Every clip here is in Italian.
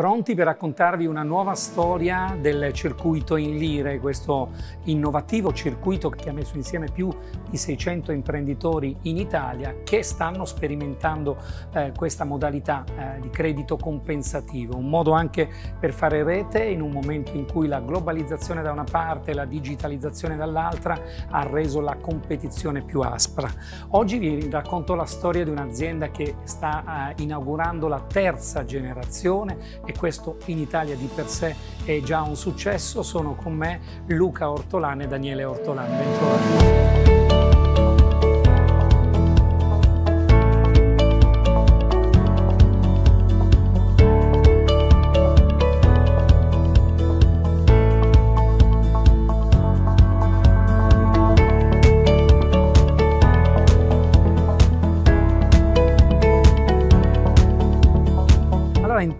pronti per raccontarvi una nuova storia del circuito in lire, questo innovativo circuito che ha messo insieme più di 600 imprenditori in Italia che stanno sperimentando eh, questa modalità eh, di credito compensativo, un modo anche per fare rete in un momento in cui la globalizzazione da una parte e la digitalizzazione dall'altra ha reso la competizione più aspra. Oggi vi racconto la storia di un'azienda che sta eh, inaugurando la terza generazione e questo in Italia di per sé è già un successo. Sono con me Luca Ortolane e Daniele Ortolane. Bentrovati.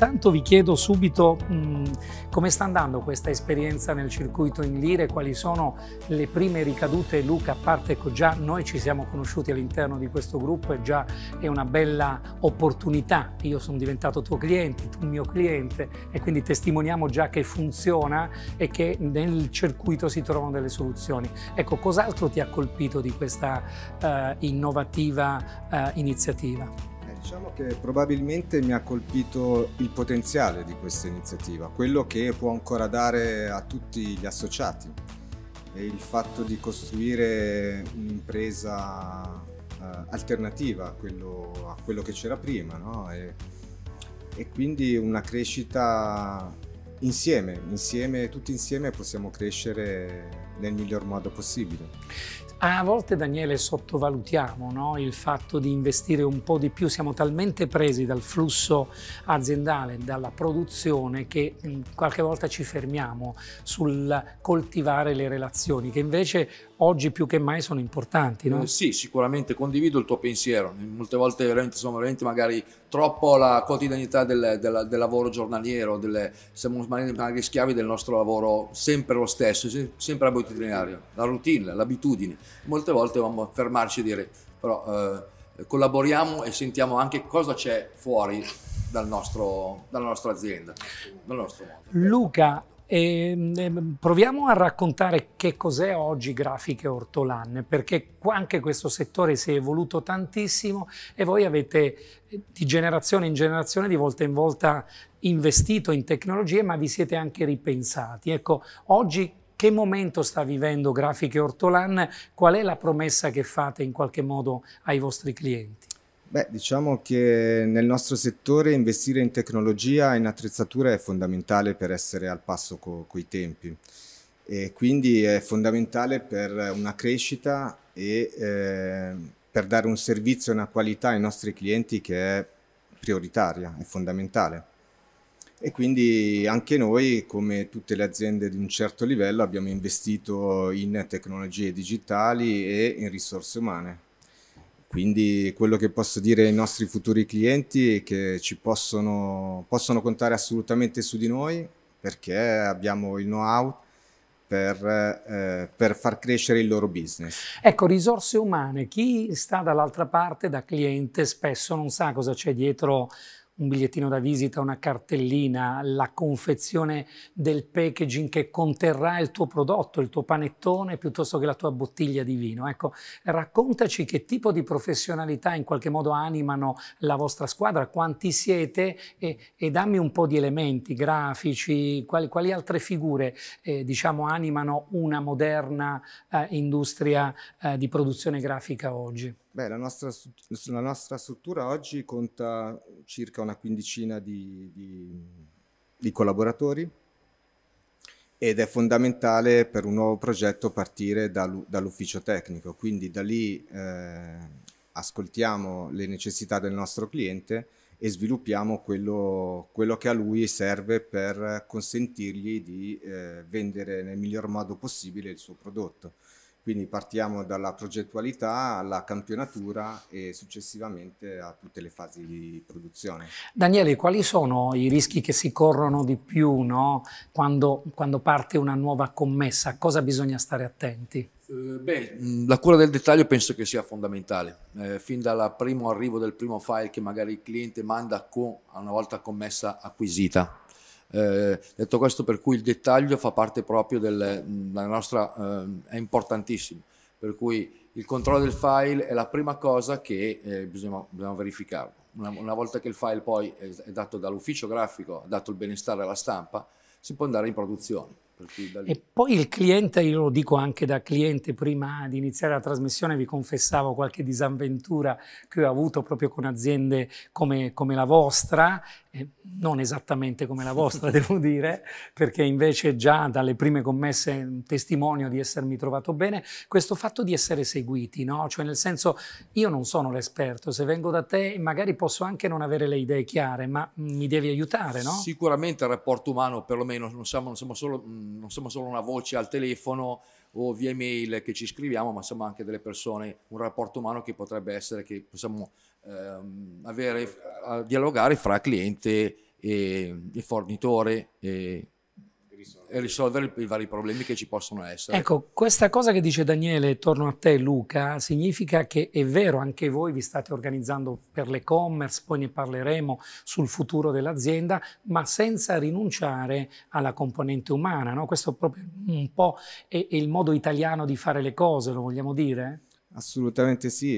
Intanto vi chiedo subito mh, mm, come sta andando questa esperienza nel circuito in lire, quali sono le prime ricadute. Luca, a parte che già noi ci siamo conosciuti all'interno di questo gruppo e già è una bella opportunità. Io sono diventato tuo cliente, tu mio cliente e quindi testimoniamo già che funziona e che nel circuito si trovano delle soluzioni. Ecco, cos'altro ti ha colpito di questa eh, innovativa eh, iniziativa? Diciamo che probabilmente mi ha colpito il potenziale di questa iniziativa, quello che può ancora dare a tutti gli associati e il fatto di costruire un'impresa eh, alternativa a quello, a quello che c'era prima no? e, e quindi una crescita Insieme, insieme, tutti insieme possiamo crescere nel miglior modo possibile. A volte Daniele sottovalutiamo no? il fatto di investire un po' di più, siamo talmente presi dal flusso aziendale, dalla produzione che qualche volta ci fermiamo sul coltivare le relazioni, che invece oggi più che mai sono importanti. No? Eh, sì, sicuramente condivido il tuo pensiero. Molte volte veramente, sono veramente magari troppo la quotidianità del, del, del lavoro giornaliero, delle, siamo magari schiavi del nostro lavoro sempre lo stesso, sempre abitudinario, la routine, l'abitudine. Molte volte dobbiamo fermarci e dire però eh, collaboriamo e sentiamo anche cosa c'è fuori dal nostro, dalla nostra azienda, dal nostro mondo. Luca, e ehm, ehm, proviamo a raccontare che cos'è oggi grafiche ortolane, perché anche questo settore si è evoluto tantissimo e voi avete eh, di generazione in generazione, di volta in volta investito in tecnologie, ma vi siete anche ripensati. Ecco, oggi che momento sta vivendo Grafiche Ortolan? Qual è la promessa che fate in qualche modo ai vostri clienti? Beh, diciamo che nel nostro settore investire in tecnologia e in attrezzature è fondamentale per essere al passo co coi tempi e quindi è fondamentale per una crescita e eh, per dare un servizio e una qualità ai nostri clienti che è prioritaria, è fondamentale. E quindi anche noi, come tutte le aziende di un certo livello, abbiamo investito in tecnologie digitali e in risorse umane. Quindi quello che posso dire ai nostri futuri clienti è che ci possono, possono contare assolutamente su di noi perché abbiamo il know-how per, eh, per, far crescere il loro business. Ecco, risorse umane. Chi sta dall'altra parte da cliente spesso non sa cosa c'è dietro un bigliettino da visita, una cartellina, la confezione del packaging che conterrà il tuo prodotto, il tuo panettone piuttosto che la tua bottiglia di vino. Ecco, raccontaci che tipo di professionalità in qualche modo animano la vostra squadra, quanti siete e, e dammi un po' di elementi grafici, quali, quali altre figure eh, diciamo animano una moderna eh, industria eh, di produzione grafica oggi. Beh, la nostra, la nostra, struttura oggi conta circa una quindicina di, di, di, collaboratori ed è fondamentale per un nuovo progetto partire dall'ufficio tecnico, quindi da lì eh, ascoltiamo le necessità del nostro cliente e sviluppiamo quello, quello che a lui serve per consentirgli di eh, vendere nel miglior modo possibile il suo prodotto quindi partiamo dalla progettualità alla campionatura e successivamente a tutte le fasi di produzione. Daniele, quali sono i rischi che si corrono di più no? quando, quando parte una nuova commessa? cosa bisogna stare attenti? Eh, beh, mm, la cura del dettaglio penso che sia fondamentale. Eh, fin dal primo arrivo del primo file che magari il cliente manda con, una volta commessa acquisita. Eh, detto questo, per cui il dettaglio fa parte proprio della nostra, eh, è importantissimo, per cui il controllo del file è la prima cosa che eh, bisogna, bisogna verificare. Una, una, volta che il file poi è, è dato dall'ufficio grafico, dato il benestare alla stampa, si può andare in produzione. E poi il cliente, io lo dico anche da cliente, prima di iniziare la trasmissione vi confessavo qualche disavventura che ho avuto proprio con aziende come, come la vostra, eh, non esattamente come la vostra devo dire, perché invece già dalle prime commesse testimonio di essermi trovato bene, questo fatto di essere seguiti, no? cioè nel senso io non sono l'esperto, se vengo da te magari posso anche non avere le idee chiare, ma mi devi aiutare, no? Sicuramente il rapporto umano perlomeno, non siamo, non siamo solo mm, non siamo solo una voce al telefono o via email che ci scriviamo, ma siamo anche delle persone, un rapporto umano che potrebbe essere che possiamo ehm, avere, dialogare fra cliente e, e fornitore. E, risolvere. E risolvere i vari problemi che ci possono essere. Ecco, questa cosa che dice Daniele, torno a te Luca, significa che è vero, anche voi vi state organizzando per l'e-commerce, poi ne parleremo sul futuro dell'azienda, ma senza rinunciare alla componente umana, no? Questo è proprio un po' è, è il modo italiano di fare le cose, lo vogliamo dire? Assolutamente sì,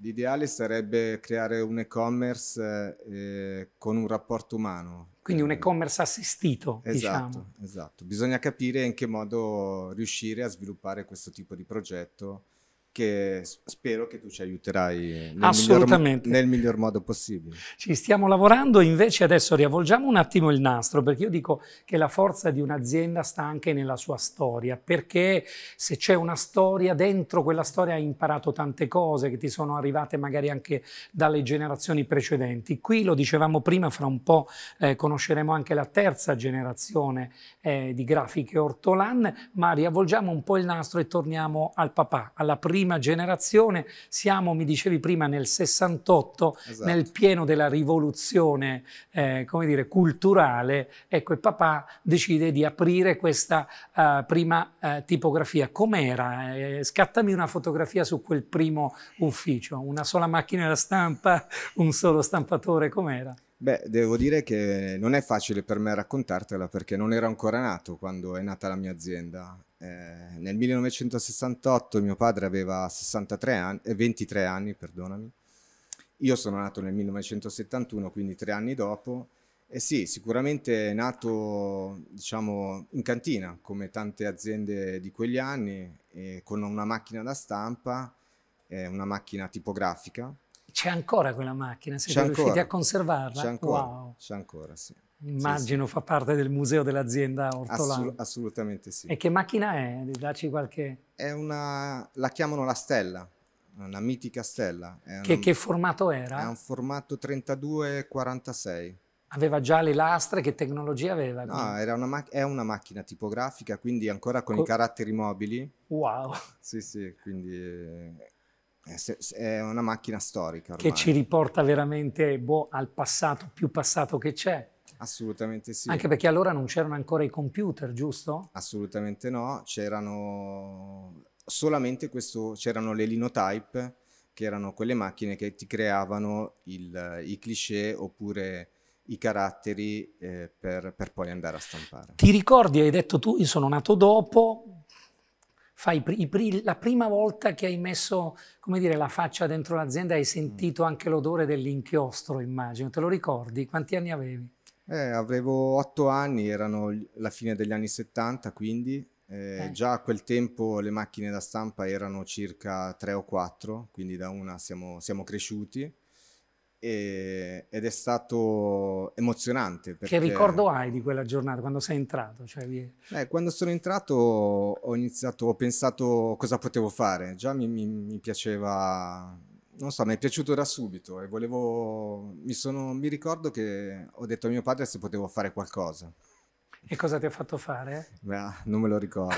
l'ideale sarebbe creare un e-commerce eh, con un rapporto umano quindi un e-commerce assistito, esatto, diciamo. Esatto, bisogna capire in che modo riuscire a sviluppare questo tipo di progetto che spero che tu ci aiuterai nel, miglior, nel miglior modo possibile. Ci stiamo lavorando, invece adesso riavvolgiamo un attimo il nastro, perché io dico che la forza di un'azienda sta anche nella sua storia, perché se c'è una storia, dentro quella storia hai imparato tante cose che ti sono arrivate magari anche dalle generazioni precedenti. Qui lo dicevamo prima, fra un po' eh, conosceremo anche la terza generazione eh, di grafiche Ortolan, ma riavvolgiamo un po' il nastro e torniamo al papà, alla prima prima generazione, siamo, mi dicevi prima, nel 68, esatto. nel pieno della rivoluzione, eh, come dire, culturale, ecco, e papà decide di aprire questa uh, prima uh, tipografia. Com'era? Eh, scattami una fotografia su quel primo ufficio, una sola macchina da stampa, un solo stampatore, com'era? Beh, devo dire che non è facile per me raccontartela perché non ero ancora nato quando è nata la mia azienda eh, nel 1968 mio padre aveva 63 anni, 23 eh, anni, perdonami. Io sono nato nel 1971, quindi tre anni dopo. E sì, sicuramente è nato diciamo, in cantina, come tante aziende di quegli anni, eh, con una macchina da stampa, eh, una macchina tipografica. C'è ancora quella macchina? Siete riusciti a conservarla? C'è ancora, wow. c'è ancora, sì. Immagino sì, sì. fa parte del museo dell'azienda Ortolano. Assu assolutamente sì. E che macchina è? Dacci qualche... È una... la chiamano la Stella, una mitica Stella. Una... Che, che, formato era? È un formato 32-46. Aveva già le lastre? Che tecnologia aveva? No, era una è una macchina tipografica, quindi ancora con Co i caratteri mobili. Wow! Sì, sì, quindi... Eh, è una macchina storica. Ormai. Che ci riporta veramente boh, al passato, più passato che c'è Assolutamente sì. Anche perché allora non c'erano ancora i computer, giusto? Assolutamente no, c'erano solamente questo, c'erano le linotype, che erano quelle macchine che ti creavano il, i cliché oppure i caratteri eh, per, per, poi andare a stampare. Ti ricordi, hai detto tu, io sono nato dopo, fai i, i, la prima volta che hai messo dire, la faccia dentro l'azienda hai sentito anche l'odore dell'inchiostro, immagino, te lo ricordi? Quanti anni avevi? Eh, avevo otto anni, erano la fine degli anni 70, quindi eh, eh. già a quel tempo le macchine da stampa erano circa tre o quattro, quindi da una siamo, siamo cresciuti. E, ed è stato emozionante. Perché... Che ricordo hai di quella giornata quando sei entrato? Cioè... Eh, quando sono entrato ho iniziato, ho pensato cosa potevo fare, già mi, mi, mi piaceva non so, mi è piaciuto da subito e volevo, mi, sono, mi ricordo che ho detto a mio padre se potevo fare qualcosa. E cosa ti ha fatto fare? Beh, non me lo ricordo.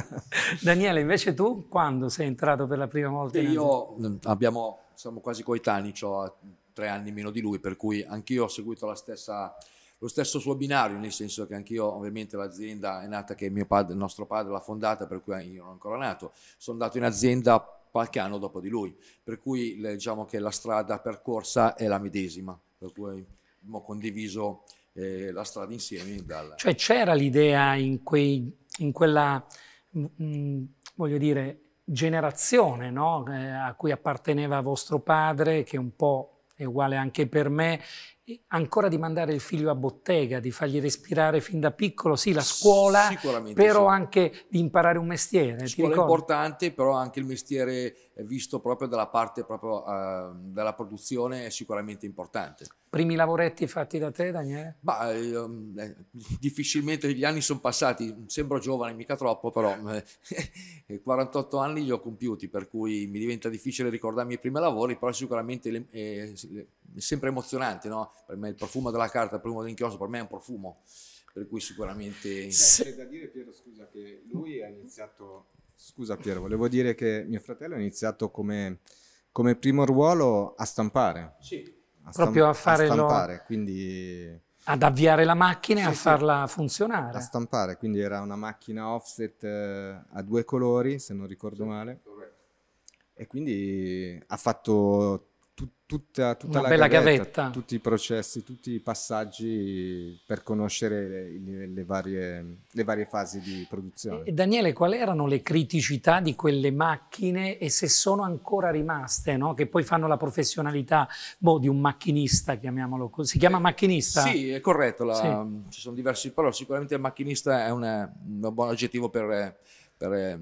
Daniele, invece tu quando sei entrato per la prima volta? E io mm, abbiamo, siamo quasi coetanei, ho eh, tre anni meno di lui, per cui anch'io ho seguito stessa, lo stesso suo binario, nel senso che anch'io ovviamente l'azienda è nata che mio padre, il nostro padre l'ha fondata, per cui io non ero ancora nato. Sono andato in azienda qualche anno dopo di lui. Per cui diciamo che la strada percorsa è la medesima, per cui abbiamo condiviso eh, la strada insieme. Dal... Cioè c'era l'idea in, quei, in quella, mh, mm, mm, voglio dire, generazione no? eh, a cui apparteneva vostro padre, che un po' è uguale anche per me, ancora di mandare il figlio a bottega, di fargli respirare fin da piccolo, sì, la scuola, però sì. anche di imparare un mestiere. La Scuola è importante, però anche il mestiere visto proprio dalla parte proprio, uh, della produzione è sicuramente importante. Primi lavoretti fatti da te, Daniele? Bah, ehm, eh, difficilmente gli anni sono passati, sembro giovane, mica troppo, però eh, 48 anni li ho compiuti, per cui mi diventa difficile ricordarmi i primi lavori, però sicuramente eh, è, eh, sempre emozionante, no? Per me il profumo della carta, il profumo dell'inchiostro, per me è un profumo per cui sicuramente... Beh, c'è da dire Piero, scusa, che lui ha iniziato Scusa Piero, volevo dire che mio fratello ha iniziato come, come primo ruolo a stampare. Sì. A stamp- proprio a fare a stampare, lo... quindi... Ad avviare la macchina e sì, a farla sì. funzionare. A stampare, quindi era una macchina offset eh, a due colori, se non ricordo male. E quindi ha fatto tutta, tutta Una la bella gavetta, gavetta, tutti i processi, tutti i passaggi per conoscere le, le, varie, le varie, fasi di produzione. E Daniele, quali erano le criticità di quelle macchine e se sono ancora rimaste, no? che poi fanno la professionalità boh, di un macchinista, chiamiamolo così. Si chiama eh, macchinista? Sì, è corretto, la, sì. ci sono diversi, parole, sicuramente il macchinista è una, un buon aggettivo per, per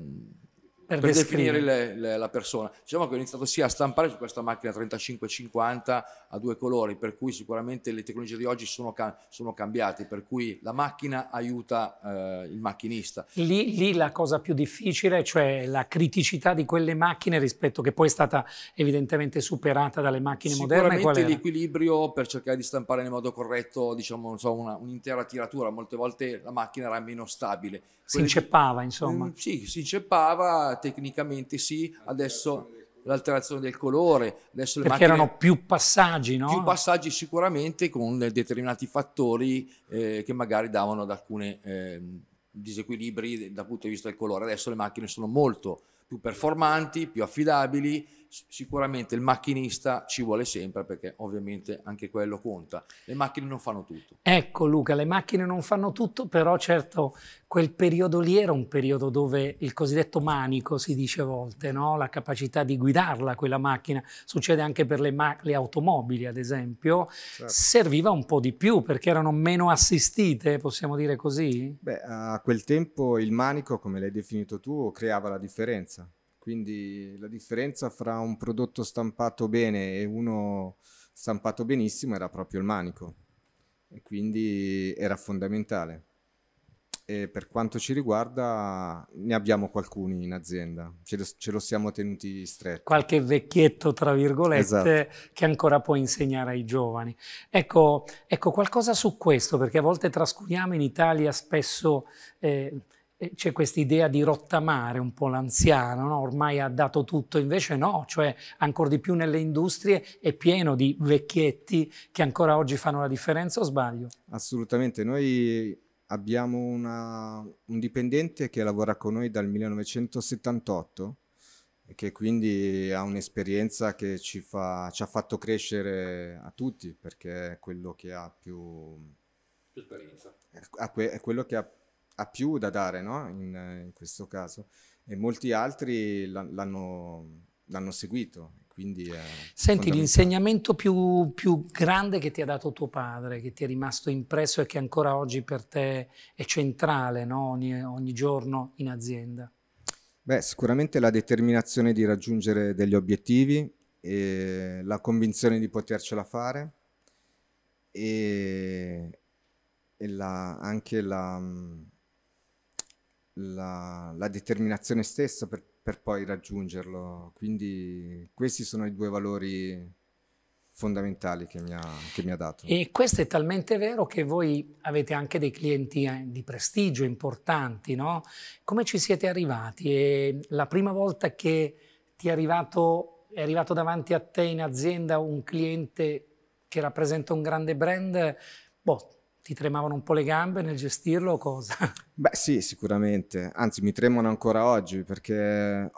per, per definire le, le, la persona. Diciamo che ho iniziato sia a stampare su questa macchina 35-50 a due colori, per cui sicuramente le tecnologie di oggi sono, sono cambiate, per cui la macchina aiuta eh, il macchinista. Lì, lì, la cosa più difficile, cioè la criticità di quelle macchine rispetto che poi è stata evidentemente superata dalle macchine moderne. Sicuramente l'equilibrio per cercare di stampare nel modo corretto, diciamo, so, un'intera tiratura, molte volte la macchina era meno stabile. Quelle si inceppava, di... insomma. Mm, sì, si inceppava tecnicamente sì, adesso l'alterazione del colore. Adesso Perché macchine, erano più passaggi, no? Più passaggi sicuramente con determinati fattori eh, che magari davano ad alcuni eh, disequilibri dal punto di vista del colore. Adesso le macchine sono molto più performanti, più affidabili sicuramente il macchinista ci vuole sempre perché ovviamente anche quello conta. Le macchine non fanno tutto. Ecco Luca, le macchine non fanno tutto, però certo quel periodo lì era un periodo dove il cosiddetto manico si dice a volte, no? la capacità di guidarla quella macchina, succede anche per le, le automobili ad esempio, certo. serviva un po' di più perché erano meno assistite, possiamo dire così? Beh, a quel tempo il manico, come l'hai definito tu, creava la differenza quindi la differenza fra un prodotto stampato bene e uno stampato benissimo era proprio il manico e quindi era fondamentale. E per quanto ci riguarda ne abbiamo qualcuni in azienda, ce lo, ce lo siamo tenuti stretti. Qualche vecchietto, tra virgolette, esatto. che ancora può insegnare ai giovani. Ecco, ecco, qualcosa su questo, perché a volte trascuriamo in Italia spesso... Eh, c'è questa idea di rottamare un po' l'anziano, no? ormai ha dato tutto, invece no, cioè ancora di più nelle industrie è pieno di vecchietti che ancora oggi fanno la differenza o sbaglio? Assolutamente, noi abbiamo una, un dipendente che lavora con noi dal 1978 e che quindi ha un'esperienza che ci, fa, ci ha fatto crescere a tutti perché è quello che ha più... più esperienza. È quello che ha ha più da dare no? in, in questo caso e molti altri l'hanno, l'hanno seguito. Quindi Senti, l'insegnamento più, più, grande che ti ha dato tuo padre, che ti è rimasto impresso e che ancora oggi per te è centrale no? ogni, ogni giorno in azienda? Beh, sicuramente la determinazione di raggiungere degli obiettivi, e la convinzione di potercela fare e, e la, anche la, la, la determinazione stessa per, per, poi raggiungerlo. Quindi questi sono i due valori fondamentali che mi, ha, che mi ha dato. E questo è talmente vero che voi avete anche dei clienti eh, di prestigio importanti, no? Come ci siete arrivati? È la prima volta che ti è arrivato, è arrivato davanti a te in azienda un cliente che rappresenta un grande brand, boh, ti tremavano un po' le gambe nel gestirlo o cosa? Beh sì, sicuramente, anzi mi tremano ancora oggi perché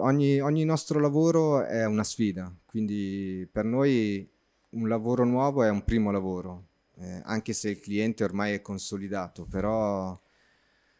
ogni, ogni nostro lavoro è una sfida, quindi per noi un lavoro nuovo è un primo lavoro, eh, anche se il cliente ormai è consolidato, però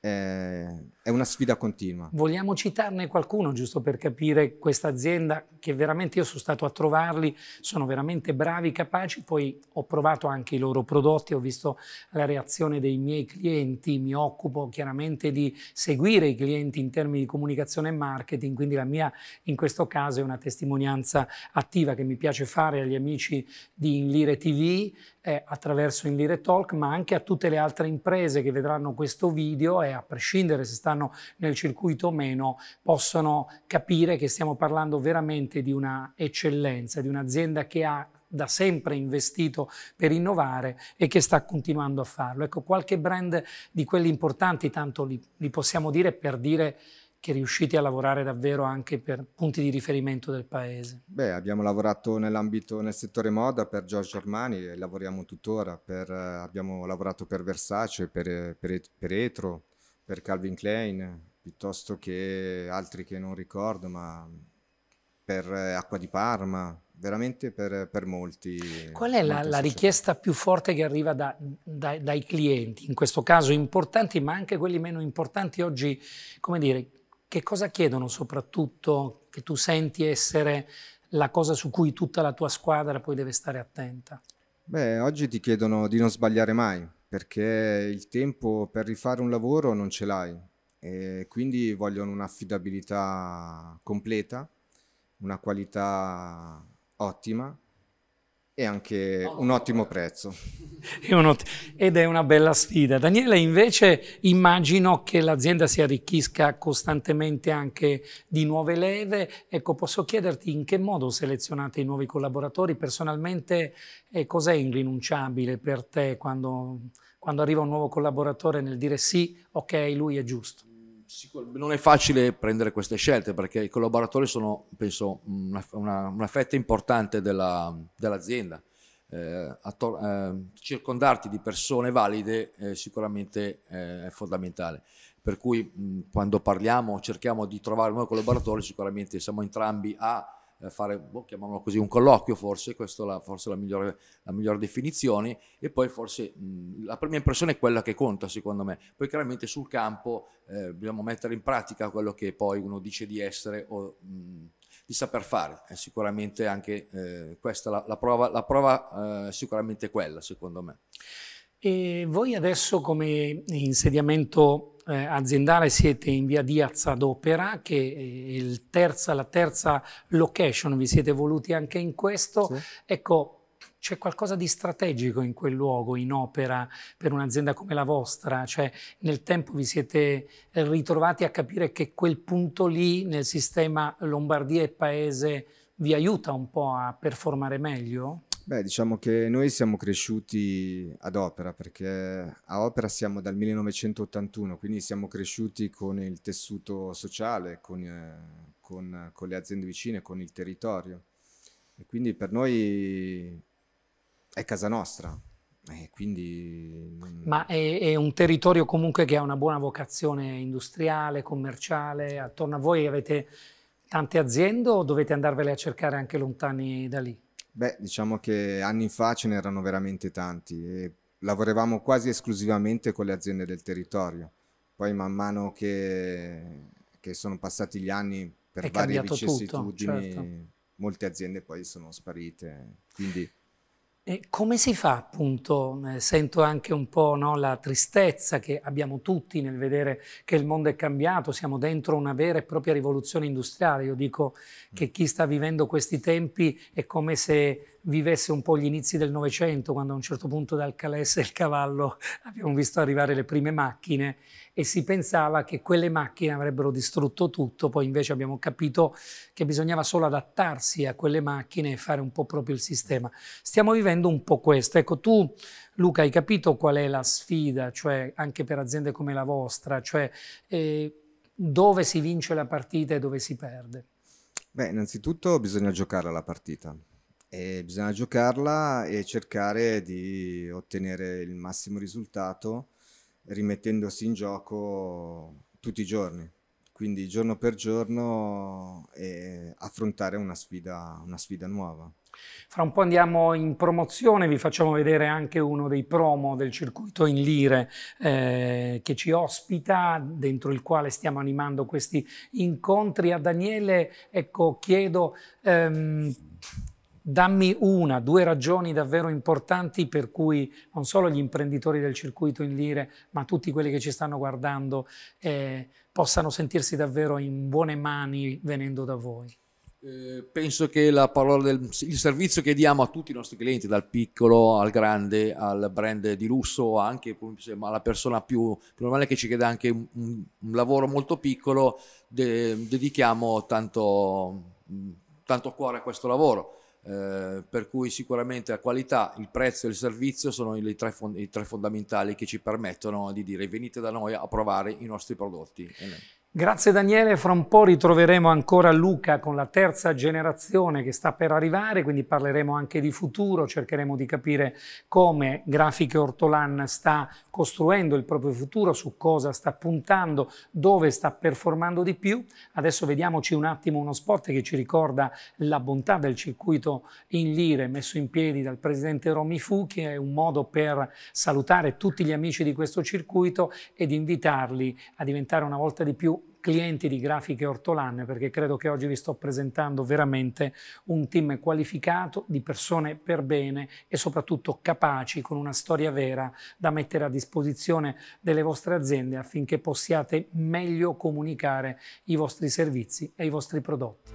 è una sfida continua. Vogliamo citarne qualcuno giusto per capire questa azienda che veramente io sono stato a trovarli, sono veramente bravi, capaci, poi ho provato anche i loro prodotti, ho visto la reazione dei miei clienti, mi occupo chiaramente di seguire i clienti in termini di comunicazione e marketing, quindi la mia in questo caso è una testimonianza attiva che mi piace fare agli amici di Inlire TV eh, attraverso In Lire Talk, ma anche a tutte le altre imprese che vedranno questo video e a prescindere se stanno nel circuito o meno, possono capire che stiamo parlando veramente di una eccellenza, di un'azienda che ha da sempre investito per innovare e che sta continuando a farlo. Ecco, qualche brand di quelli importanti, tanto li, li possiamo dire per dire che riuscite a lavorare davvero anche per punti di riferimento del paese? Beh, abbiamo lavorato nell'ambito, nel settore moda per Giorgio Armani e lavoriamo tuttora, per, eh, abbiamo lavorato per Versace, per, eh, per, per Etro, per Calvin Klein, piuttosto che altri che non ricordo, ma per eh, Acqua di Parma, veramente per, per molti. Qual è la, la, richiesta più forte che arriva da, da, dai clienti, in questo caso importanti, ma anche quelli meno importanti oggi, come dire, che cosa chiedono soprattutto che tu senti essere la cosa su cui tutta la tua squadra poi deve stare attenta? Beh, oggi ti chiedono di non sbagliare mai, perché il tempo per rifare un lavoro non ce l'hai e quindi vogliono un'affidabilità completa, una qualità ottima e anche oh. un ottimo prezzo. Ed è una bella sfida. Daniele, invece immagino che l'azienda si arricchisca costantemente anche di nuove leve. Ecco, posso chiederti in che modo selezionate i nuovi collaboratori? Personalmente eh, cos'è irrinunciabile per te quando, quando arriva un nuovo collaboratore nel dire sì, ok, lui è giusto? non è facile prendere queste scelte perché i collaboratori sono, penso, una, una, una fetta importante della, dell'azienda. Eh, attor- eh, circondarti di persone valide eh, sicuramente eh, è fondamentale. Per cui mh, quando parliamo, cerchiamo di trovare un nuovo collaboratore, sicuramente siamo entrambi a eh, fare, boh, chiamiamolo così, un colloquio forse, questa è la, forse la migliore, la migliore definizione, e poi forse mh, la prima impressione è quella che conta secondo me, poi chiaramente sul campo eh, dobbiamo mettere in pratica quello che poi uno dice di essere o mh, di saper fare, è sicuramente anche eh, questa la, la, prova, la prova eh, sicuramente quella secondo me. E voi adesso come insediamento eh, aziendale siete in via Diazza d'Opera, che è terza, la terza location, vi siete voluti anche in questo. Sì. Ecco, c'è qualcosa di strategico in quel luogo, in opera, per un'azienda come la vostra? Cioè, nel tempo vi siete ritrovati a capire che quel punto lì nel sistema Lombardia e Paese vi aiuta un po' a performare meglio? Beh, diciamo che noi siamo cresciuti ad Opera perché a Opera siamo dal 1981, quindi siamo cresciuti con il tessuto sociale, con, eh, con, con le aziende vicine, con il territorio. E quindi per noi è casa nostra. Quindi... Ma è, è, un territorio comunque che ha una buona vocazione industriale, commerciale. Attorno a voi avete tante aziende o dovete andarvele a cercare anche lontani da lì? Beh, diciamo che anni fa ce n'erano veramente tanti e lavoravamo quasi esclusivamente con le aziende del territorio. Poi man mano che, che sono passati gli anni per È varie vicissitudini, tutto, certo. molte aziende poi sono sparite. Quindi e come si fa appunto, eh, sento anche un po' no, la tristezza che abbiamo tutti nel vedere che il mondo è cambiato, siamo dentro una vera e propria rivoluzione industriale, io dico che chi sta vivendo questi tempi è come se vivesse un po' gli inizi del Novecento, quando a un certo punto dal calesse e il cavallo abbiamo visto arrivare le prime macchine e si pensava che quelle macchine avrebbero distrutto tutto, poi invece abbiamo capito che bisognava solo adattarsi a quelle macchine e fare un po' proprio il sistema. Stiamo vivendo un po' questo. Ecco, tu Luca hai capito qual è la sfida, cioè anche per aziende come la vostra, cioè eh, dove si vince la partita e dove si perde? Beh, innanzitutto bisogna giocare alla partita. E bisogna giocarla e cercare di ottenere il massimo risultato rimettendosi in gioco tutti i giorni, quindi giorno per giorno affrontare una sfida, una sfida nuova. Fra un po' andiamo in promozione, vi facciamo vedere anche uno dei promo del circuito in lire eh, che ci ospita, dentro il quale stiamo animando questi incontri. A Daniele, ecco, chiedo... Ehm, dammi una, due ragioni davvero importanti per cui non solo gli imprenditori del circuito in lire, ma tutti quelli che ci stanno guardando eh, possano sentirsi davvero in buone mani venendo da voi. Eh, penso che del, il servizio che diamo a tutti i nostri clienti, dal piccolo al grande, al brand di lusso, anche alla persona più, più normale che ci chiede anche un, un lavoro molto piccolo, de, dedichiamo tanto, tanto cuore a questo lavoro eh, per cui sicuramente la qualità, il prezzo e il servizio sono i tre, fond- i tre fondamentali che ci permettono di dire venite da noi a provare i nostri prodotti. Grazie Daniele, fra un po' ritroveremo ancora Luca con la terza generazione che sta per arrivare, quindi parleremo anche di futuro, cercheremo di capire come Grafiche Ortolan sta costruendo il proprio futuro, su cosa sta puntando, dove sta performando di più. Adesso vediamoci un attimo uno spot che ci ricorda la bontà del circuito in lire messo in piedi dal presidente Romy Fu, che è un modo per salutare tutti gli amici di questo circuito ed invitarli a diventare una volta di più clienti di grafiche ortolane perché credo che oggi vi sto presentando veramente un team qualificato di persone per bene e soprattutto capaci con una storia vera da mettere a disposizione delle vostre aziende affinché possiate meglio comunicare i vostri servizi e i vostri prodotti.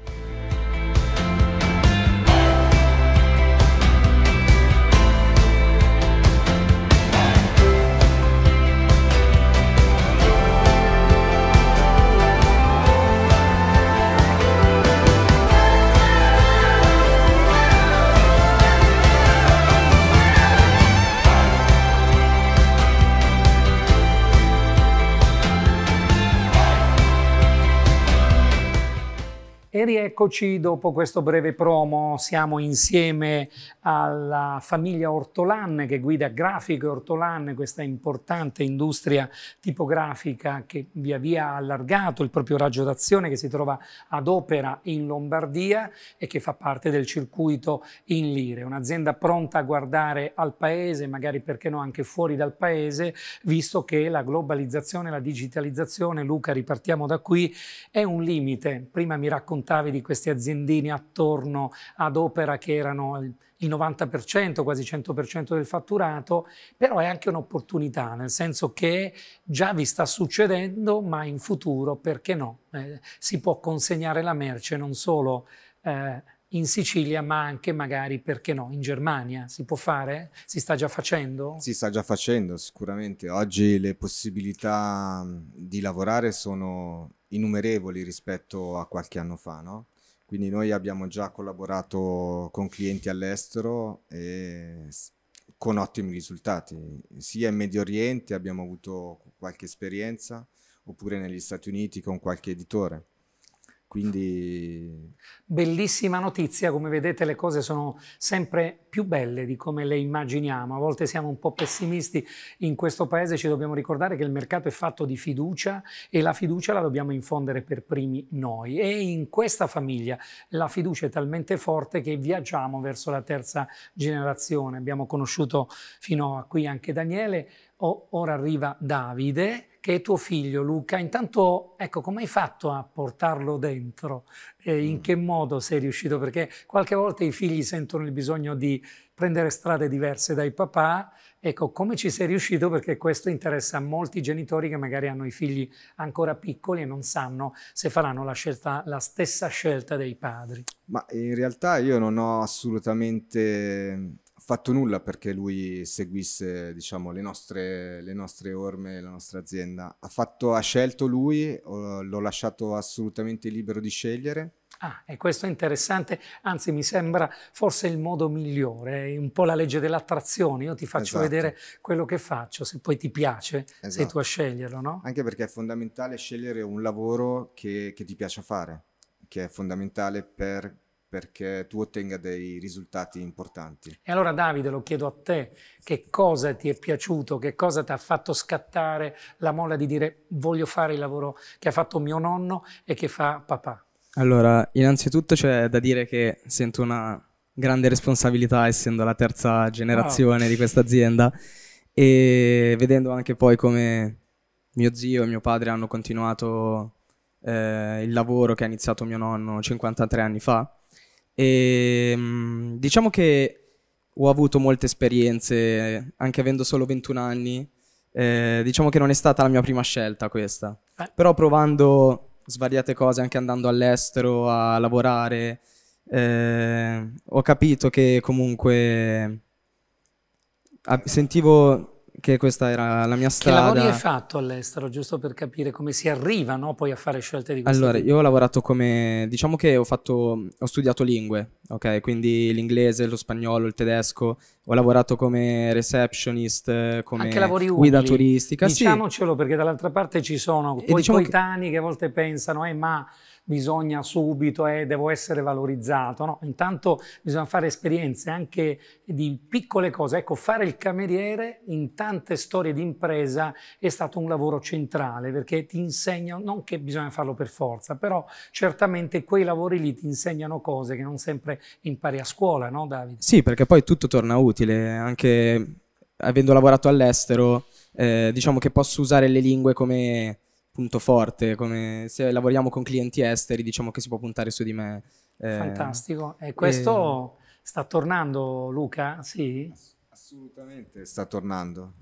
E rieccoci dopo questo breve promo, siamo insieme alla famiglia Ortolan che guida Grafiche Ortolan, questa importante industria tipografica che via via ha allargato il proprio raggio d'azione che si trova ad opera in Lombardia e che fa parte del circuito in lire, un'azienda pronta a guardare al paese, magari perché no anche fuori dal paese, visto che la globalizzazione, la digitalizzazione, Luca ripartiamo da qui, è un limite. Prima mi raccontavi aspettavi di queste aziendine attorno ad opera che erano il 90%, quasi 100% del fatturato, però è anche un'opportunità, nel senso che già vi sta succedendo, ma in futuro, perché no, eh, si può consegnare la merce non solo eh, in Sicilia, ma anche magari, perché no, in Germania. Si può fare? Si sta già facendo? Si sta già facendo, sicuramente. Oggi le possibilità di lavorare sono innumerevoli rispetto a qualche anno fa, no? Quindi noi abbiamo già collaborato con clienti all'estero e con ottimi risultati, sia in Medio Oriente abbiamo avuto qualche esperienza, oppure negli Stati Uniti con qualche editore. Quindi... Bellissima notizia, come vedete le cose sono sempre più belle di come le immaginiamo, a volte siamo un po' pessimisti, in questo paese ci dobbiamo ricordare che il mercato è fatto di fiducia e la fiducia la dobbiamo infondere per primi noi e in questa famiglia la fiducia è talmente forte che viaggiamo verso la terza generazione, abbiamo conosciuto fino a qui anche Daniele, ora arriva Davide che è tuo figlio Luca, intanto ecco come hai fatto a portarlo dentro, eh, in mm. che modo sei riuscito? Perché qualche volta i figli sentono il bisogno di prendere strade diverse dai papà, ecco come ci sei riuscito? Perché questo interessa a molti genitori che magari hanno i figli ancora piccoli e non sanno se faranno la, scelta, la stessa scelta dei padri. Ma in realtà io non ho assolutamente fatto nulla perché lui seguisse diciamo, le, nostre, le nostre orme, la nostra azienda. Ha, fatto, ha scelto lui, l'ho lasciato assolutamente libero di scegliere. Ah, e questo è interessante, anzi mi sembra forse il modo migliore, è un po' la legge dell'attrazione, io ti faccio esatto. vedere quello che faccio, se poi ti piace esatto. sei tu a sceglierlo, no? Anche perché è fondamentale scegliere un lavoro che, che ti piace fare, che è fondamentale per perché tu ottenga dei risultati importanti. E allora Davide lo chiedo a te, che cosa ti è piaciuto, che cosa ti ha fatto scattare la molla di dire voglio fare il lavoro che ha fatto mio nonno e che fa papà? Allora, innanzitutto c'è da dire che sento una grande responsabilità essendo la terza ah. generazione oh. di questa azienda e vedendo anche poi come mio zio e mio padre hanno continuato eh, il lavoro che ha iniziato mio nonno 53 anni fa e ehm, diciamo che ho avuto molte esperienze, anche avendo solo 21 anni. Eh, diciamo che non è stata la mia prima scelta questa, eh. però provando svariate cose, anche andando all'estero a lavorare, eh, ho capito che comunque ah, sentivo che questa era la mia strada. Che lavori hai fatto all'estero, giusto per capire come si arriva no, poi a fare scelte di questo Allora, tipo. io ho lavorato come, diciamo che ho, fatto, ho studiato lingue, ok? Quindi l'inglese, lo spagnolo, il tedesco, ho lavorato come receptionist, come guida turistica. Diciamocelo sì. perché dall'altra parte ci sono poi diciamo coetanei che... che a volte pensano, eh ma bisogna subito e eh, devo essere valorizzato. No, intanto bisogna fare esperienze anche di piccole cose. Ecco, fare il cameriere in tante storie d'impresa è stato un lavoro centrale perché ti insegna, non che bisogna farlo per forza, però certamente quei lavori lì ti insegnano cose che non sempre impari a scuola, no Davide? Sì, perché poi tutto torna utile, anche avendo lavorato all'estero, eh, diciamo che posso usare le lingue come punto forte, come se lavoriamo con clienti esteri diciamo che si può puntare su di me. Eh, Fantastico, e questo e... sta tornando Luca? Sì? assolutamente sta tornando,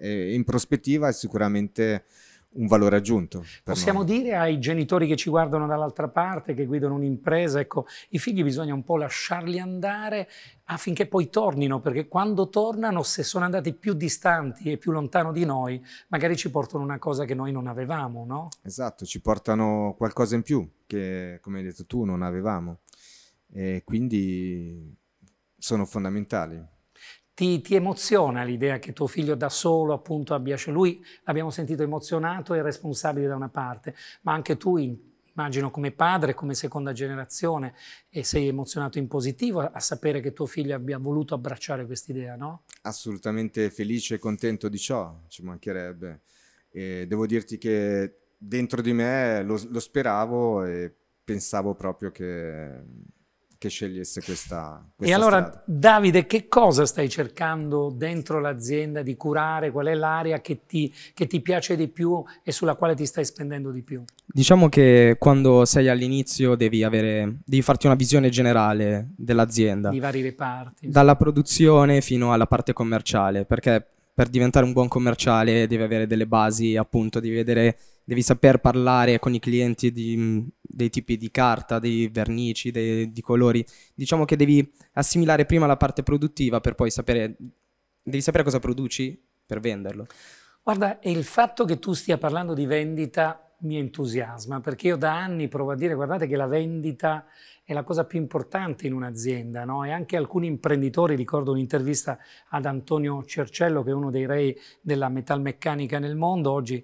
eh, in prospettiva sicuramente un valore aggiunto. Possiamo noi. dire ai genitori che ci guardano dall'altra parte, che guidano un'impresa, ecco, i figli bisogna un po' lasciarli andare affinché poi tornino, perché quando tornano, se sono andati più distanti e più lontano di noi, magari ci portano una cosa che noi non avevamo, no? Esatto, ci portano qualcosa in più che, come hai detto tu, non avevamo. E quindi sono fondamentali ti, ti, emoziona l'idea che tuo figlio da solo appunto abbia, scelto? lui l'abbiamo sentito emozionato e responsabile da una parte, ma anche tu immagino come padre, come seconda generazione e sei emozionato in positivo a, a sapere che tuo figlio abbia voluto abbracciare quest'idea, no? Assolutamente felice e contento di ciò, ci mancherebbe. E devo dirti che dentro di me lo, lo speravo e pensavo proprio che che scegliesse questa, questa E allora, strada. Davide, che cosa stai cercando dentro l'azienda di curare? Qual è l'area che ti, che ti piace di più e sulla quale ti stai spendendo di più? Diciamo che quando sei all'inizio devi, avere, devi farti una visione generale dell'azienda. Di vari reparti. Dalla produzione fino alla parte commerciale, perché per diventare un buon commerciale devi avere delle basi, appunto, devi, vedere, devi saper parlare con i clienti di, mm, dei tipi di carta, dei vernici, dei, di colori. Diciamo che devi assimilare prima la parte produttiva per poi sapere, devi sapere cosa produci per venderlo. Guarda, il fatto che tu stia parlando di vendita mi entusiasma perché io da anni provo a dire guardate che la vendita è la cosa più importante in un'azienda no? e anche alcuni imprenditori, ricordo un'intervista ad Antonio Cercello che è uno dei re della metalmeccanica nel mondo, oggi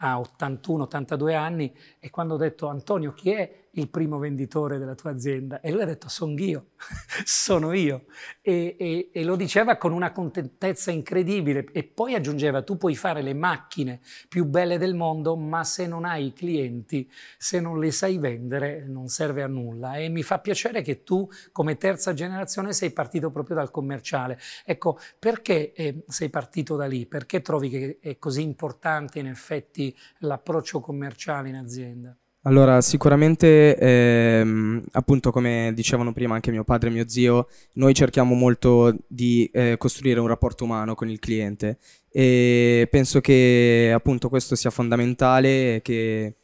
ha 81-82 anni e quando ho detto Antonio, chi è il primo venditore della tua azienda? E lui ha detto sono io, sono io. E, e, e, lo diceva con una contentezza incredibile. E poi aggiungeva, tu puoi fare le macchine più belle del mondo, ma se non hai i clienti, se non le sai vendere, non serve a nulla. E mi fa piacere che tu, come terza generazione, sei partito proprio dal commerciale. Ecco, perché eh, sei partito da lì? Perché trovi che è così importante in effetti l'approccio commerciale in azienda? azienda? Allora, sicuramente, ehm, appunto come dicevano prima anche mio padre e mio zio, noi cerchiamo molto di eh, costruire un rapporto umano con il cliente e penso che appunto questo sia fondamentale e che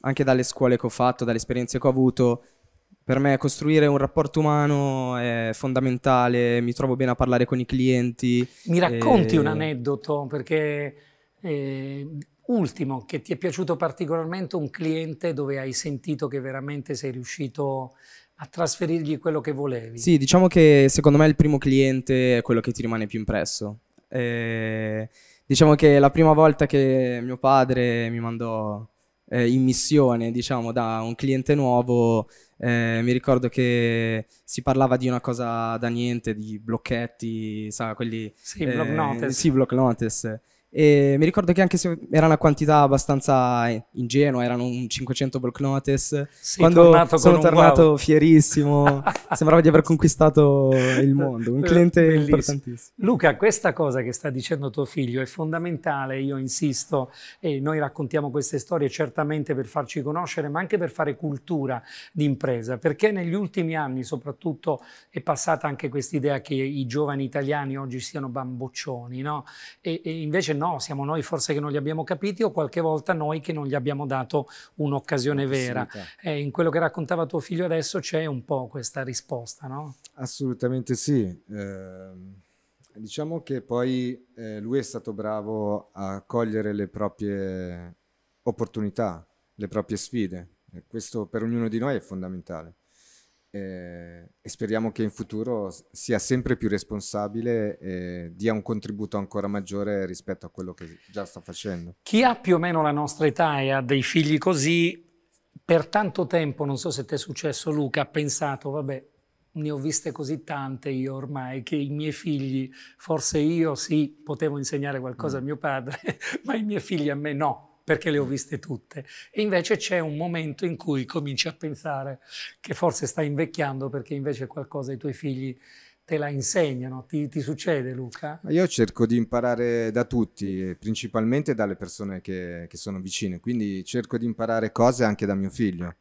anche dalle scuole che ho fatto, dalle esperienze che ho avuto, per me costruire un rapporto umano è fondamentale, mi trovo bene a parlare con i clienti. Mi racconti e... un aneddoto perché eh, Ultimo, che ti è piaciuto particolarmente un cliente dove hai sentito che veramente sei riuscito a trasferirgli quello che volevi? Sì, diciamo che secondo me il primo cliente è quello che ti rimane più impresso. Eh, diciamo che la prima volta che mio padre mi mandò eh, in missione, diciamo, da un cliente nuovo, eh, mi ricordo che si parlava di una cosa da niente, di blocchetti, sa, quelli... Sì, block eh, notice. Sì, block notice. E mi ricordo che anche se era una quantità abbastanza ingenua, erano un 500 block notice, Sei quando tornato sono tornato wow. fierissimo, sembrava di aver conquistato il mondo, un cliente Bellissimo. importantissimo. Luca, questa cosa che sta dicendo tuo figlio è fondamentale, io insisto, e noi raccontiamo queste storie certamente per farci conoscere, ma anche per fare cultura d'impresa, perché negli ultimi anni soprattutto è passata anche questa idea che i giovani italiani oggi siano bamboccioni, no? E, e invece no, siamo noi forse che non li abbiamo capiti o qualche volta noi che non gli abbiamo dato un'occasione vera. Eh, in quello che raccontava tuo figlio adesso c'è un po' questa risposta, no? Assolutamente sì. Eh, diciamo che poi eh, lui è stato bravo a cogliere le proprie opportunità, le proprie sfide. E questo per ognuno di noi è fondamentale eh, e speriamo che in futuro sia sempre più responsabile e dia un contributo ancora maggiore rispetto a quello che già sta facendo. Chi ha più o meno la nostra età e ha dei figli così, per tanto tempo, non so se ti è successo Luca, ha pensato, vabbè, ne ho viste così tante io ormai che i miei figli, forse io sì, potevo insegnare qualcosa mm. a mio padre, ma i miei figli a me no perché le ho viste tutte. E invece c'è un momento in cui cominci a pensare che forse stai invecchiando perché invece qualcosa i tuoi figli te la insegnano. Ti, ti succede, Luca? Io cerco di imparare da tutti, principalmente dalle persone che, che sono vicine, quindi cerco di imparare cose anche da mio figlio.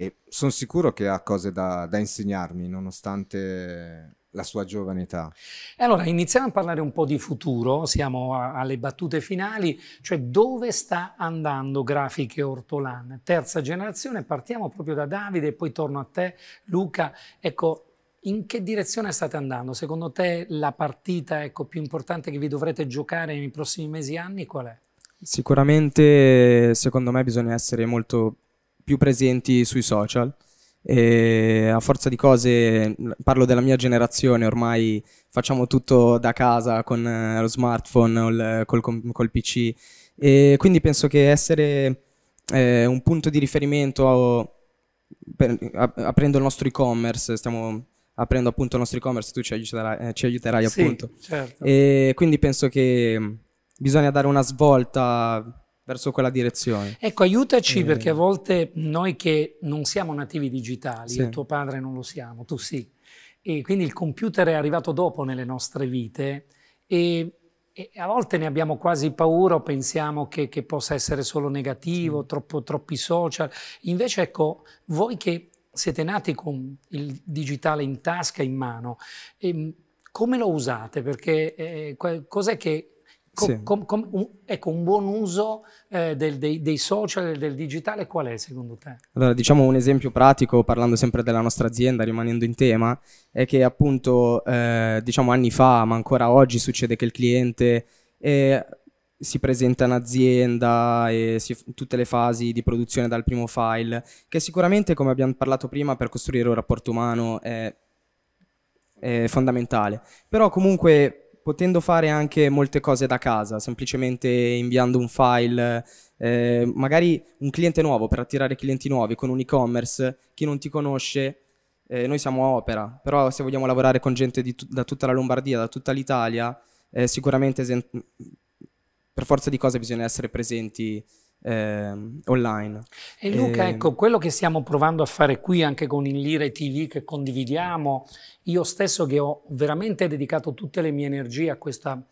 E sono sicuro che ha cose da, da insegnarmi, nonostante la sua giovane età? Allora, iniziamo a parlare un po' di futuro, siamo a, alle battute finali, cioè dove sta andando Grafiche Ortolan? Terza generazione, partiamo proprio da Davide e poi torno a te Luca. Ecco, in che direzione state andando? Secondo te la partita ecco, più importante che vi dovrete giocare nei prossimi mesi e anni qual è? Sicuramente, secondo me, bisogna essere molto più presenti sui social e a forza di cose, parlo della mia generazione, ormai facciamo tutto da casa con eh, lo smartphone o col, col, PC e quindi penso che essere eh, un punto di riferimento a, per, a, aprendo il nostro e-commerce, stiamo aprendo appunto il nostro e-commerce, tu ci aiuterai, eh, ci aiuterai sì, appunto. Certo. E quindi penso che mm, bisogna dare una svolta verso quella direzione. Ecco, aiutaci eh. perché a volte noi che non siamo nativi digitali, sì. tuo padre non lo siamo, tu sì, e quindi il computer è arrivato dopo nelle nostre vite e, e a volte ne abbiamo quasi paura o pensiamo che, che possa essere solo negativo, sì. troppo, troppi social. Invece ecco, voi che siete nati con il digitale in tasca, in mano, ehm, come lo usate? Perché eh, cos'è che Com, sì. com, com, un, ecco, un buon uso eh, del, dei, dei, social e del digitale qual è secondo te? Allora, diciamo un esempio pratico, parlando sempre della nostra azienda, rimanendo in tema, è che appunto, eh, diciamo anni fa, ma ancora oggi, succede che il cliente eh, si presenta in azienda e si, tutte le fasi di produzione dal primo file, che sicuramente, come abbiamo parlato prima, per costruire un rapporto umano è, è fondamentale. Però comunque potendo fare anche molte cose da casa, semplicemente inviando un file, eh, magari un cliente nuovo per attirare clienti nuovi con un e-commerce, chi non ti conosce, eh, noi siamo a Opera, però se vogliamo lavorare con gente tu da tutta la Lombardia, da tutta l'Italia, eh, sicuramente per forza di cose bisogna essere presenti eh, online. E Luca, eh, ecco, quello che stiamo provando a fare qui anche con il Lire TV che condividiamo, io stesso che ho veramente dedicato tutte le mie energie a questa,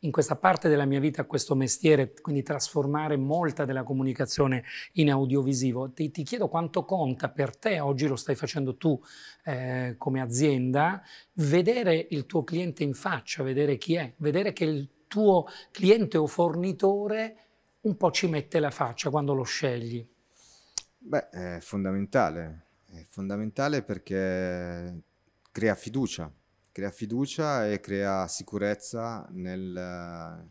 in questa parte della mia vita, a questo mestiere, quindi trasformare molta della comunicazione in audiovisivo, ti, ti chiedo quanto conta per te, oggi lo stai facendo tu eh, come azienda, vedere il tuo cliente in faccia, vedere chi è, vedere che il tuo cliente o fornitore un po' ci mette la faccia quando lo scegli? Beh, è fondamentale, è fondamentale perché crea fiducia, crea fiducia e crea sicurezza nel,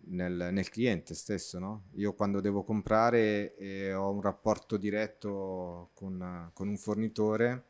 nel, nel cliente stesso. No? Io quando devo comprare e ho un rapporto diretto con, con un fornitore,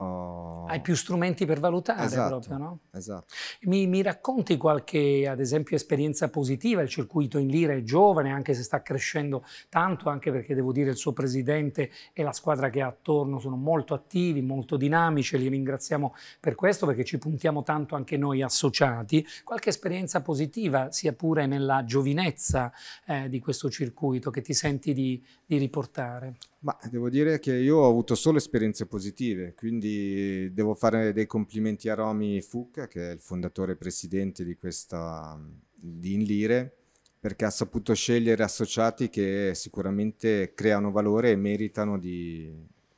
Oh. Hai più strumenti per valutare esatto, proprio, no? Esatto. Mi, mi, racconti qualche, ad esempio, esperienza positiva? Il circuito in Lira è giovane, anche se sta crescendo tanto, anche perché devo dire il suo presidente e la squadra che ha attorno sono molto attivi, molto dinamici, li ringraziamo per questo perché ci puntiamo tanto anche noi associati. Qualche esperienza positiva, sia pure nella giovinezza eh, di questo circuito, che ti senti di, di riportare? Ma devo dire che io ho avuto solo esperienze positive, quindi quindi devo fare dei complimenti a Romy Fucca, che è il fondatore e presidente di questa di Inlire, perché ha saputo scegliere associati che sicuramente creano valore e meritano di,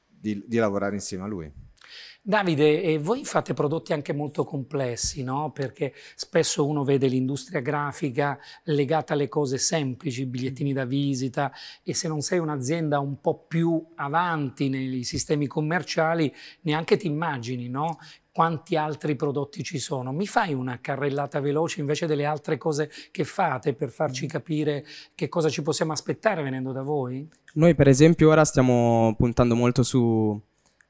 di, di lavorare insieme a lui. Davide, eh, voi fate prodotti anche molto complessi, no? Perché spesso uno vede l'industria grafica legata alle cose semplici, bigliettini da visita, e se non sei un'azienda un po' più avanti nei sistemi commerciali, neanche ti immagini, no? quanti altri prodotti ci sono. Mi fai una carrellata veloce invece delle altre cose che fate per farci capire che cosa ci possiamo aspettare venendo da voi? Noi per esempio ora stiamo puntando molto su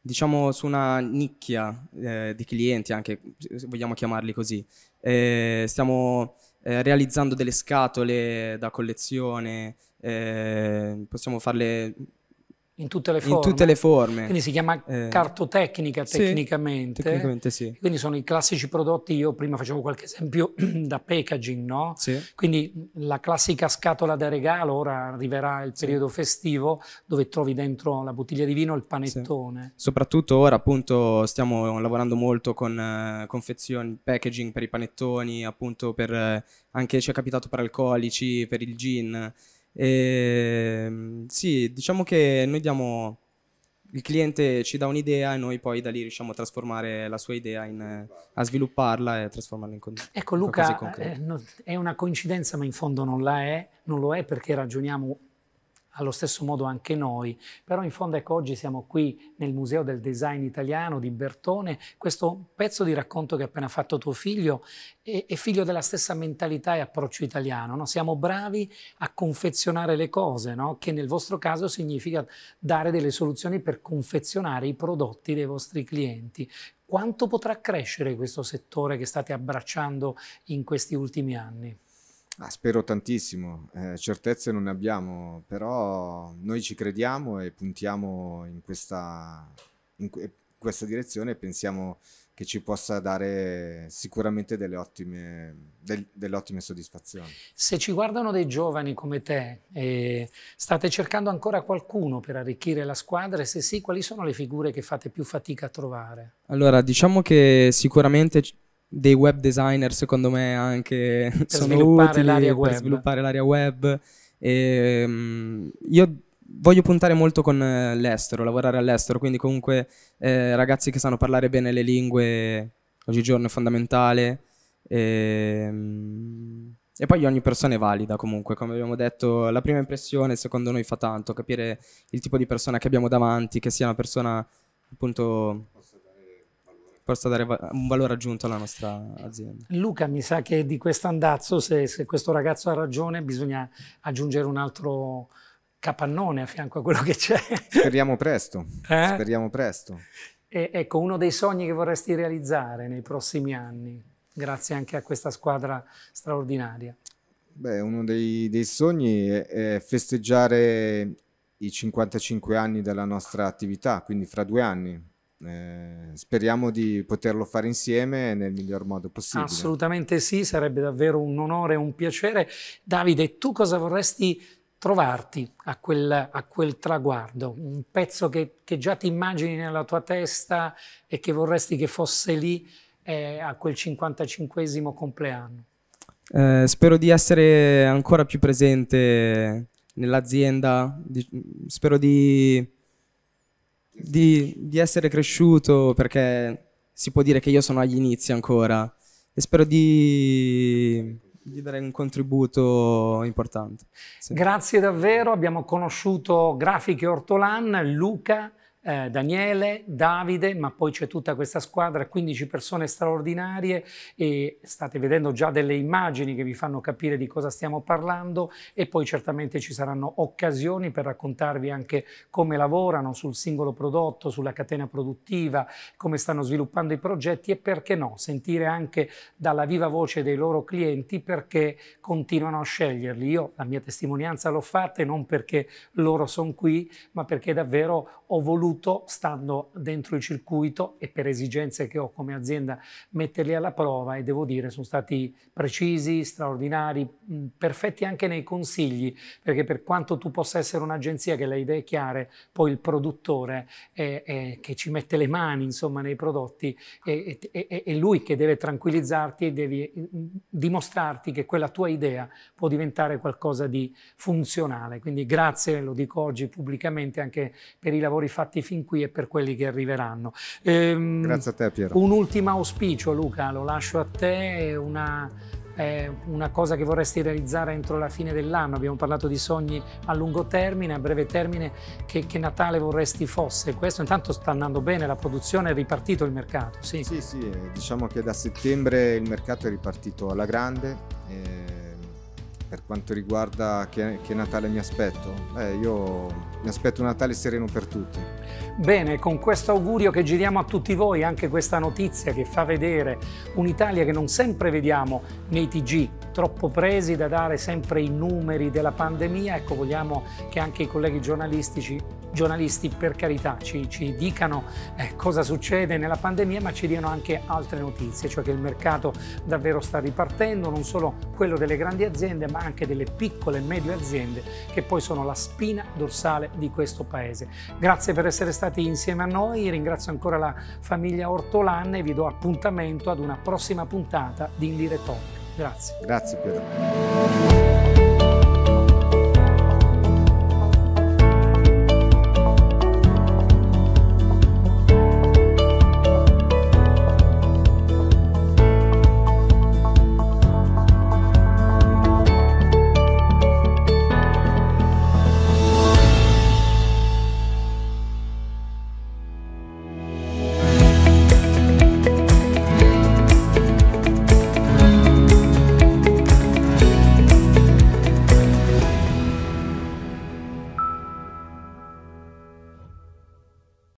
diciamo su una nicchia eh, di clienti, anche se vogliamo chiamarli così. Eh, stiamo eh, realizzando delle scatole da collezione, eh, possiamo farle in tutte le forme. In tutte le forme. Quindi si chiama eh. cartotecnica tecnicamente. Sì, tecnicamente sì. Quindi sono i classici prodotti, io prima facevo qualche esempio da packaging, no? Sì. Quindi la classica scatola da regalo, ora arriverà il periodo sì. festivo dove trovi dentro la bottiglia di vino il panettone. Sì. Soprattutto ora appunto stiamo lavorando molto con uh, confezioni, packaging per i panettoni, appunto per uh, anche ci è capitato per alcolici, per il gin e, ehm, sì, diciamo che noi diamo, il cliente ci dà un'idea e noi poi da lì riusciamo a trasformare la sua idea, in, a svilupparla e a trasformarla in condizioni. Ecco Luca, eh, è una coincidenza ma in fondo non, è, non lo è perché ragioniamo allo stesso modo anche noi, però in fondo ecco oggi siamo qui nel Museo del Design Italiano di Bertone, questo pezzo di racconto che ha appena fatto tuo figlio è, è figlio della stessa mentalità e approccio italiano, no? siamo bravi a confezionare le cose, no? che nel vostro caso significa dare delle soluzioni per confezionare i prodotti dei vostri clienti. Quanto potrà crescere questo settore che state abbracciando in questi ultimi anni? Ah, spero tantissimo, eh, certezze non ne abbiamo, però noi ci crediamo e puntiamo in questa, in que- questa direzione e pensiamo che ci possa dare sicuramente delle ottime, del, delle ottime soddisfazioni. Se ci guardano dei giovani come te, eh, state cercando ancora qualcuno per arricchire la squadra e se sì, quali sono le figure che fate più fatica a trovare? Allora, diciamo che sicuramente dei web designer secondo me anche per sono utili l'area per sviluppare l'area web. E, um, io voglio puntare molto con eh, l'estero, lavorare all'estero, quindi comunque eh, ragazzi che sanno parlare bene le lingue oggigiorno è fondamentale. E, ehm, e, poi ogni persona è valida comunque, come abbiamo detto, la prima impressione secondo noi fa tanto, capire il tipo di persona che abbiamo davanti, che sia una persona appunto possa dare un valore aggiunto alla nostra azienda. Luca, mi sa che di questo andazzo, se, se questo ragazzo ha ragione, bisogna aggiungere un altro capannone a fianco a quello che c'è. Speriamo presto, eh? speriamo presto. E, ecco, uno dei sogni che vorresti realizzare nei prossimi anni, grazie anche a questa squadra straordinaria. Beh, uno dei, dei sogni è, è festeggiare i 55 anni della nostra attività, quindi fra due anni, eh, speriamo di poterlo fare insieme nel miglior modo possibile. Assolutamente sì, sarebbe davvero un onore e un piacere. Davide, tu cosa vorresti trovarti a quel, a quel traguardo? Un pezzo che, che, già ti immagini nella tua testa e che vorresti che fosse lì eh, a quel 55 compleanno? Eh, spero di essere ancora più presente nell'azienda, spero di di, di essere cresciuto perché si può dire che io sono agli inizi ancora e spero di, di dare un contributo importante. Sì. Grazie davvero, abbiamo conosciuto Grafiche Ortolan, Luca, eh, Daniele, Davide, ma poi c'è tutta questa squadra, 15 persone straordinarie e state vedendo già delle immagini che vi fanno capire di cosa stiamo parlando e poi certamente ci saranno occasioni per raccontarvi anche come lavorano sul singolo prodotto, sulla catena produttiva, come stanno sviluppando i progetti e perché no, sentire anche dalla viva voce dei loro clienti perché continuano a sceglierli. Io la mia testimonianza l'ho fatta e non perché loro sono qui, ma perché davvero ho voluto, stando dentro il circuito e per esigenze che ho come azienda, metterli alla prova e devo dire sono stati precisi, straordinari, mm, perfetti anche nei consigli, perché per quanto tu possa essere un'agenzia che le idee chiare, poi il produttore è, è, che ci mette le mani insomma, nei prodotti è, è lui che deve tranquillizzarti e devi mm, dimostrarti che quella tua idea può diventare qualcosa di funzionale. Quindi grazie, lo dico oggi pubblicamente anche per i lavori lavori fatti fin qui e per quelli che arriveranno. Ehm, Grazie a te Piero. Un ultimo auspicio Luca, lo lascio a te, una, eh, una cosa che vorresti realizzare entro la fine dell'anno. Abbiamo parlato di sogni a lungo termine, a breve termine, che, che, Natale vorresti fosse. Questo intanto sta andando bene, la produzione è ripartito il mercato. Sì, sì, sì eh, diciamo che da settembre il mercato è ripartito alla grande. Eh per quanto riguarda che, che Natale mi aspetto, Beh, io mi aspetto un Natale sereno per tutti. Bene, con questo augurio che giriamo a tutti voi, anche questa notizia che fa vedere un'Italia che non sempre vediamo nei TG, troppo presi da dare sempre i numeri della pandemia, ecco vogliamo che anche i colleghi giornalistici giornalisti per carità ci, ci dicano eh, cosa succede nella pandemia ma ci diano anche altre notizie, cioè che il mercato davvero sta ripartendo, non solo quello delle grandi aziende ma anche delle piccole e medie aziende che poi sono la spina dorsale di questo paese. Grazie per essere stati insieme a noi, ringrazio ancora la famiglia Ortolan e vi do appuntamento ad una prossima puntata di Indire Talk. Grazie. Grazie Piero.